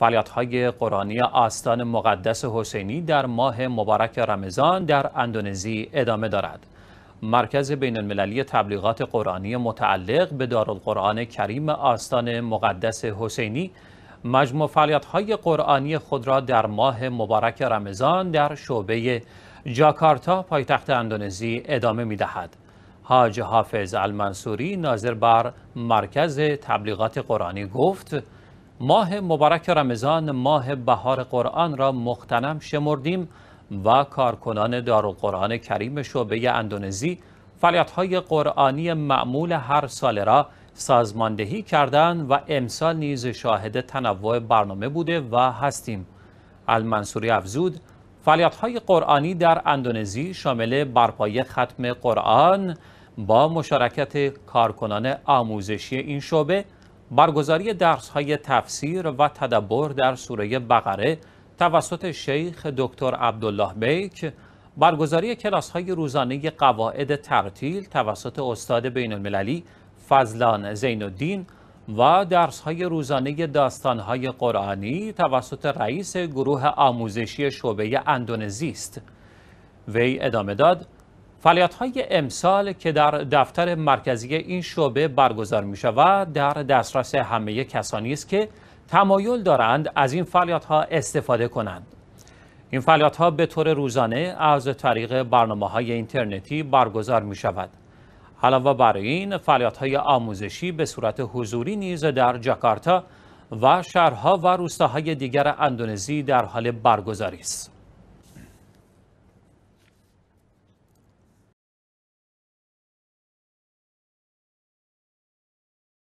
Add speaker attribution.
Speaker 1: فعالیت های قرآنی آستان مقدس حسینی در ماه مبارک رمضان در اندونزی ادامه دارد. مرکز بین المللی تبلیغات قرآنی متعلق به دارالقرآن کریم آستان مقدس حسینی مجموع فعالیت های قرآنی خود را در ماه مبارک رمضان در شعبه جاکارتا پایتخت اندونزی ادامه می دهد. حاج حافظ المنصوری ناظر بر مرکز تبلیغات قرآنی گفت ماه مبارک رمضان ماه بهار قرآن را مختنم شمردیم و کارکنان قرآن کریم شعبه اندونزی فعالیت‌های قرآنی معمول هر ساله را سازماندهی کردند و امسال نیز شاهد تنوع برنامه بوده و هستیم المنصوری افزود فعالیت‌های قرآنی در اندونزی شامل برپای ختم قرآن با مشارکت کارکنان آموزشی این شعبه برگزاری درس های تفسیر و تدبر در سوره بقره توسط شیخ دکتر عبدالله بیک برگزاری کلاس های روزانه قواعد ترتیل توسط استاد بین المللی فضلان زین الدین و درس های روزانه داستان های قرآنی توسط رئیس گروه آموزشی شعبه اندونزی است. وی ادامه داد فعالیت های امسال که در دفتر مرکزی این شعبه برگزار می شود در دسترس همه کسانی است که تمایل دارند از این فعالیت ها استفاده کنند. این فعالیت ها به طور روزانه از طریق برنامه های اینترنتی برگزار می شود. علاوه بر این فعالیت های آموزشی به صورت حضوری نیز در جاکارتا و شهرها و روستاهای دیگر اندونزی در حال برگزاری است.